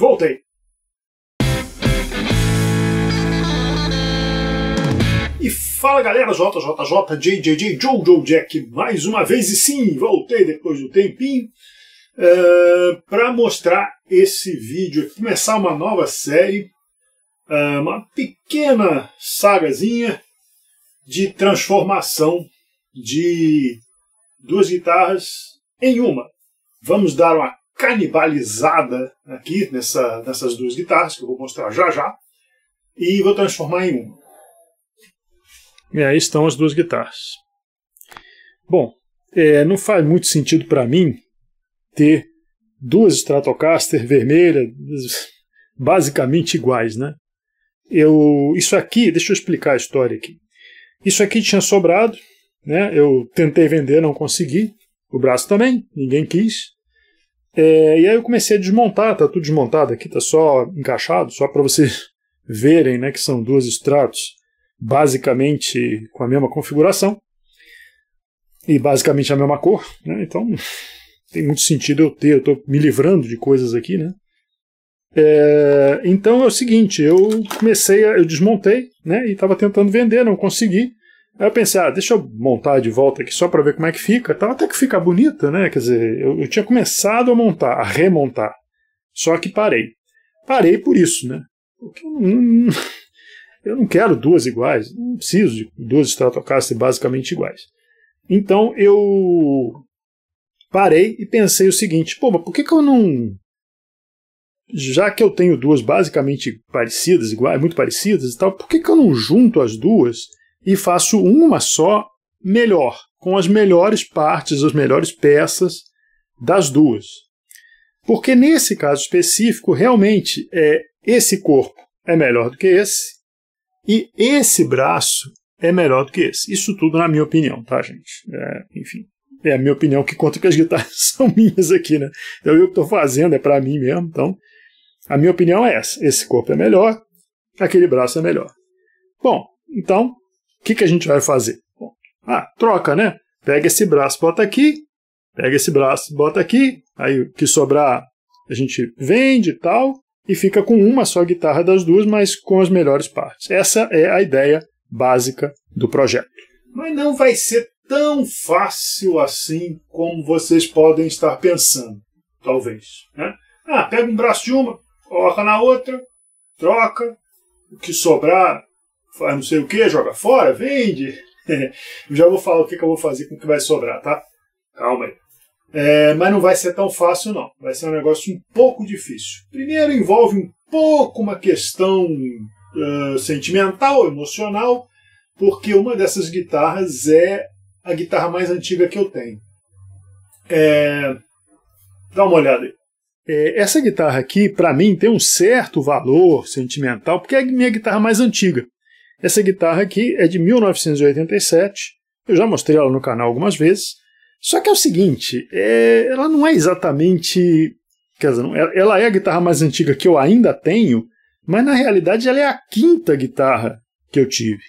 Voltei! E fala galera, JJJ, JJJ, Jojo Jack, mais uma vez, e sim, voltei depois do tempinho uh, eh, para mostrar esse vídeo, começar uma nova série, uh, uma pequena sagazinha de transformação de duas guitarras em uma. Vamos dar uma canibalizada aqui nessa, nessas duas guitarras, que eu vou mostrar já já, e vou transformar em uma. E aí estão as duas guitarras. Bom, é, não faz muito sentido para mim ter duas Stratocaster vermelhas basicamente iguais, né? Eu, isso aqui, deixa eu explicar a história aqui. Isso aqui tinha sobrado, né? Eu tentei vender, não consegui. O braço também, ninguém quis. É, e aí eu comecei a desmontar, tá tudo desmontado aqui, tá só encaixado, só para vocês verem, né, que são duas estratos basicamente com a mesma configuração e basicamente a mesma cor, né? Então tem muito sentido eu ter, eu tô me livrando de coisas aqui, né? É, então é o seguinte, eu comecei, a, eu desmontei, né? E estava tentando vender, não consegui. Aí eu pensei, ah, deixa eu montar de volta aqui só para ver como é que fica, Tava tá? até que fica bonita, né? Quer dizer, eu, eu, tinha começado a montar, a remontar, só que parei. Parei por isso, né? Porque eu não, eu não quero duas iguais, não preciso de duas Stratocaster basicamente iguais. Então eu parei e pensei o seguinte, pô, mas por que, que eu não já que eu tenho duas basicamente parecidas, iguais, muito parecidas e tal, por que, que eu não junto as duas e faço uma só melhor, com as melhores partes, as melhores peças das duas. Porque nesse caso específico, realmente é esse corpo é melhor do que esse e esse braço é melhor do que esse. Isso tudo na minha opinião, tá, gente? É, enfim, é a minha opinião que conta que as guitarras são minhas aqui, né? Então eu que estou fazendo é para mim mesmo. Então a minha opinião é essa: esse corpo é melhor, aquele braço é melhor. Bom, então o que, que a gente vai fazer? Bom, ah, troca, né? Pega esse braço, bota aqui, pega esse braço, bota aqui, aí o que sobrar a gente vende e tal, e fica com uma só guitarra das duas, mas com as melhores partes. Essa é a ideia básica do projeto. Mas não vai ser tão fácil assim como vocês podem estar pensando, talvez. Né? Ah, pega um braço de uma, coloca na outra, troca, o que sobrar faz não sei o que, joga fora, vende. Já vou falar o que, que eu vou fazer com o que vai sobrar, tá? Calma aí. É, mas não vai ser tão fácil, não. Vai ser um negócio um pouco difícil. Primeiro, envolve um pouco uma questão uh, sentimental, emocional, porque uma dessas guitarras é a guitarra mais antiga que eu tenho. É... Dá uma olhada aí. É, essa guitarra aqui, para mim, tem um certo valor sentimental, porque é a minha guitarra mais antiga. Essa guitarra aqui é de 1987, eu já mostrei ela no canal algumas vezes, só que é o seguinte, é, ela não é exatamente. Quer dizer, ela é a guitarra mais antiga que eu ainda tenho, mas na realidade ela é a quinta guitarra que eu tive.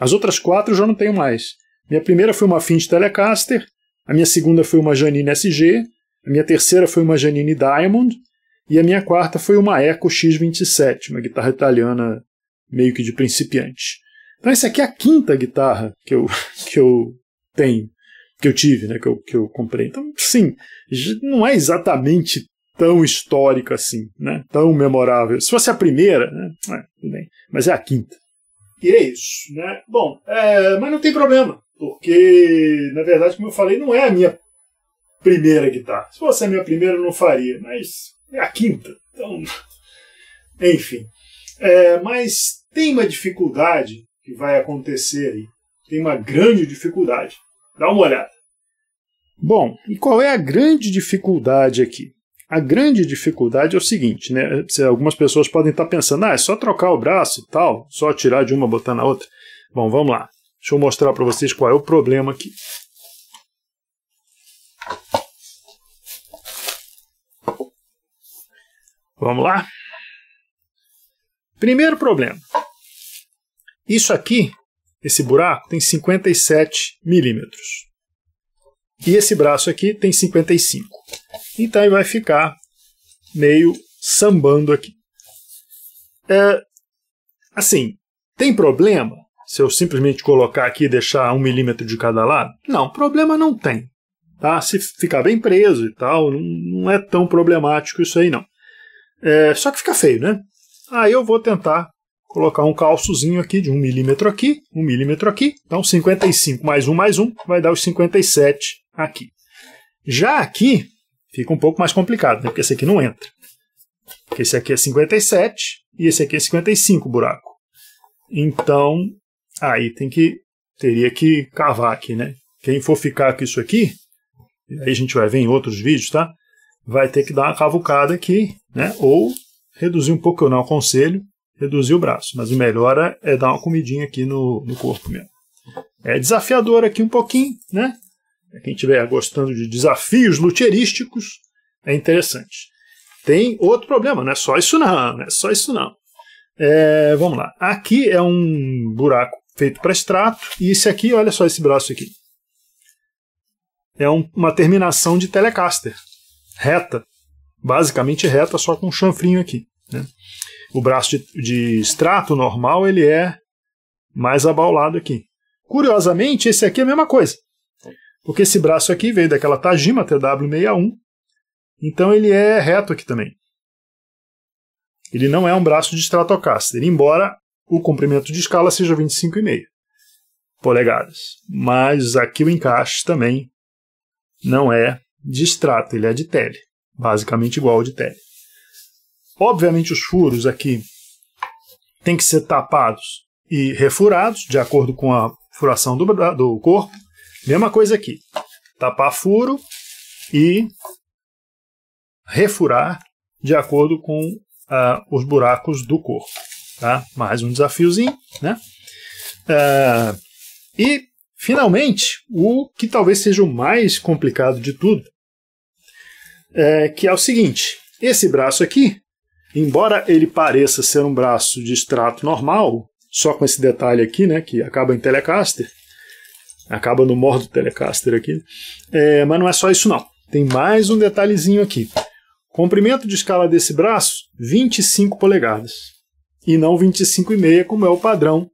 As outras quatro eu já não tenho mais. Minha primeira foi uma Finch Telecaster, a minha segunda foi uma Janine SG, a minha terceira foi uma Janine Diamond e a minha quarta foi uma Echo X27, uma guitarra italiana meio que de principiante. Então essa aqui é a quinta guitarra que eu, que eu tenho, que eu tive, né, que eu, que eu comprei. Então, sim, não é exatamente tão histórica assim, né, tão memorável. Se fosse a primeira, né, é, tudo bem, mas é a quinta. E é isso, né? Bom, é, mas não tem problema, porque, na verdade, como eu falei, não é a minha primeira guitarra. Se fosse a minha primeira, eu não faria, mas é a quinta. Então, enfim. É, mas tem uma dificuldade que vai acontecer aí. Tem uma grande dificuldade. Dá uma olhada. Bom, e qual é a grande dificuldade aqui? A grande dificuldade é o seguinte, né? Algumas pessoas podem estar pensando, ah, é só trocar o braço e tal, só tirar de uma botar na outra. Bom, vamos lá. Deixa eu mostrar para vocês qual é o problema aqui. Vamos lá? Primeiro problema. Isso aqui, esse buraco, tem 57 milímetros. E esse braço aqui tem 55. Então ele vai ficar meio sambando aqui. É, assim, tem problema se eu simplesmente colocar aqui e deixar um milímetro de cada lado? Não, problema não tem. Tá? Se ficar bem preso e tal, não é tão problemático isso aí não. É, só que fica feio, né? Aí eu vou tentar colocar um calçozinho aqui de 1 milímetro aqui, 1 milímetro aqui. Então 55 mais 1 mais 1 vai dar os 57 aqui. Já aqui fica um pouco mais complicado, né? porque esse aqui não entra. Porque esse aqui é 57 e esse aqui é 55 buraco. Então aí tem que teria que cavar aqui, né? Quem for ficar com isso aqui, aí a gente vai ver em outros vídeos, tá? Vai ter que dar uma cavucada aqui, né? Ou reduzir um pouco, eu não aconselho, reduzir o braço, mas o melhor é, é dar uma comidinha aqui no, no corpo mesmo. É desafiador aqui um pouquinho, né? Quem estiver gostando de desafios luterísticos, é interessante. Tem outro problema, não é só isso não, não é só isso não. É, vamos lá. Aqui é um buraco feito para extrato, e esse aqui, olha só esse braço aqui. É um, uma terminação de Telecaster, reta, basicamente reta, só com um chanfrinho aqui. Né? O braço de, de extrato normal ele é mais abaulado aqui. Curiosamente, esse aqui é a mesma coisa. Porque esse braço aqui veio daquela Tajima TW61, então ele é reto aqui também. Ele não é um braço de Stratocaster, embora o comprimento de escala seja 25,5 polegadas. Mas aqui o encaixe também não é de Strato, ele é de tele, basicamente igual ao de tele. Obviamente, os furos aqui têm que ser tapados e refurados, de acordo com a furação do, do corpo. Mesma coisa aqui. Tapar furo e refurar de acordo com uh, os buracos do corpo. Tá? Mais um desafiozinho. Né? Uh, e, finalmente, o que talvez seja o mais complicado de tudo, é, que é o seguinte: esse braço aqui Embora ele pareça ser um braço de extrato normal, só com esse detalhe aqui, né, que acaba em Telecaster, acaba no modo Telecaster aqui, é, mas não é só isso não. Tem mais um detalhezinho aqui. Comprimento de escala desse braço, 25 polegadas. E não 25,5 como é o padrão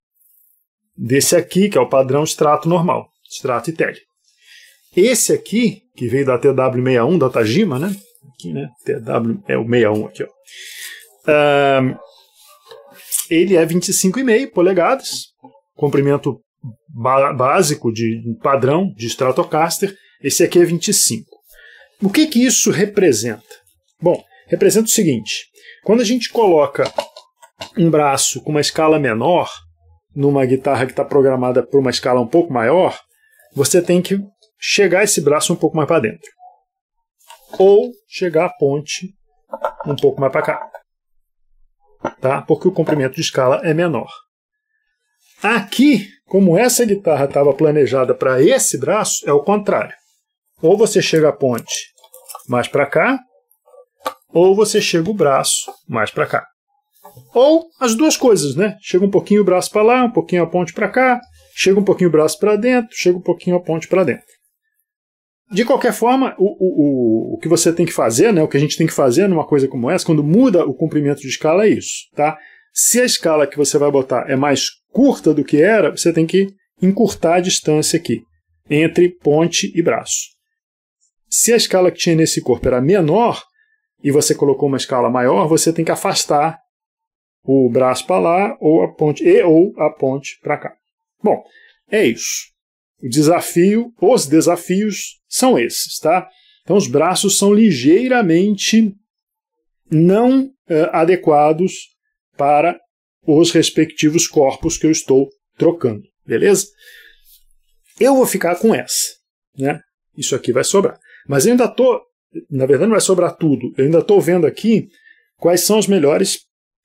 desse aqui, que é o padrão extrato normal, extrato e tele. Esse aqui, que veio da TW61 da Tajima, né? Aqui, né? TW é o 61 aqui, ó. ele é 25,5 polegadas, comprimento básico de padrão de Stratocaster. Esse aqui é 25. O que que isso representa? Bom, representa o seguinte: quando a gente coloca um braço com uma escala menor numa guitarra que está programada para uma escala um pouco maior, você tem que chegar esse braço um pouco mais para dentro ou chegar à ponte um pouco mais para cá. Tá? Porque o comprimento de escala é menor. Aqui, como essa guitarra estava planejada para esse braço, é o contrário. Ou você chega a ponte mais para cá, ou você chega o braço mais para cá. Ou as duas coisas, né? Chega um pouquinho o braço para lá, um pouquinho a ponte para cá, chega um pouquinho o braço para dentro, chega um pouquinho a ponte para dentro. De qualquer forma, o, o, o que você tem que fazer, né, o que a gente tem que fazer numa coisa como essa, quando muda o comprimento de escala, é isso. Tá? Se a escala que você vai botar é mais curta do que era, você tem que encurtar a distância aqui, entre ponte e braço. Se a escala que tinha nesse corpo era menor, e você colocou uma escala maior, você tem que afastar o braço para lá ou a ponte e ou a ponte para cá. Bom, é isso. O desafio, os desafios são esses, tá? Então os braços são ligeiramente não uh, adequados para os respectivos corpos que eu estou trocando, beleza? Eu vou ficar com essa, né? Isso aqui vai sobrar. Mas eu ainda tô, na verdade não vai sobrar tudo, eu ainda tô vendo aqui quais são as melhores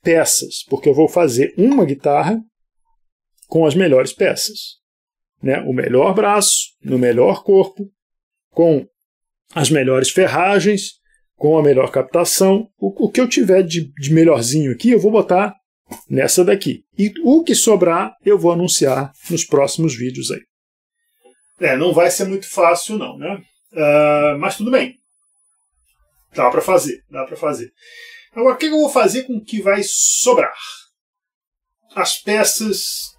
peças, porque eu vou fazer uma guitarra com as melhores peças né, o melhor braço, no melhor corpo, com as melhores ferragens, com a melhor captação. O, o que eu tiver de, de melhorzinho aqui, eu vou botar nessa daqui. E o que sobrar, eu vou anunciar nos próximos vídeos aí. É, não vai ser muito fácil não, né? Uh, mas tudo bem. Dá para fazer, dá para fazer. Agora, o que eu vou fazer com o que vai sobrar? As peças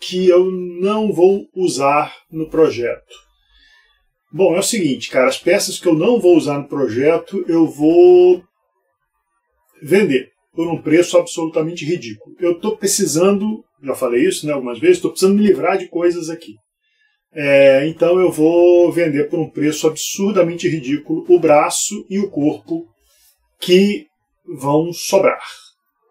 que eu não vou usar no projeto? Bom, é o seguinte, cara, as peças que eu não vou usar no projeto, eu vou vender por um preço absolutamente ridículo. Eu estou precisando, já falei isso né, algumas vezes, estou precisando me livrar de coisas aqui. É, então eu vou vender por um preço absurdamente ridículo o braço e o corpo que vão sobrar.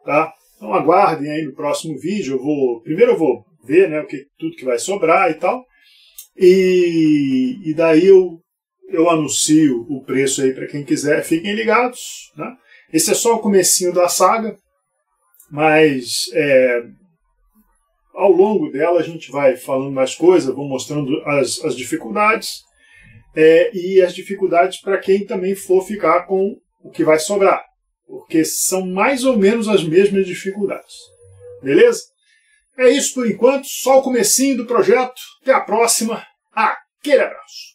Tá? Então aguardem aí no próximo vídeo. Eu vou, primeiro eu vou ver né, o que, tudo que vai sobrar e tal. E, e daí eu, eu anuncio o preço aí para quem quiser. Fiquem ligados. Né? Esse é só o comecinho da saga, mas é, ao longo dela a gente vai falando mais coisas, vou mostrando as, as dificuldades. É, e as dificuldades para quem também for ficar com o que vai sobrar, porque são mais ou menos as mesmas dificuldades. Beleza? É isso por enquanto, só o comecinho do projeto. Até a próxima. Aquele abraço.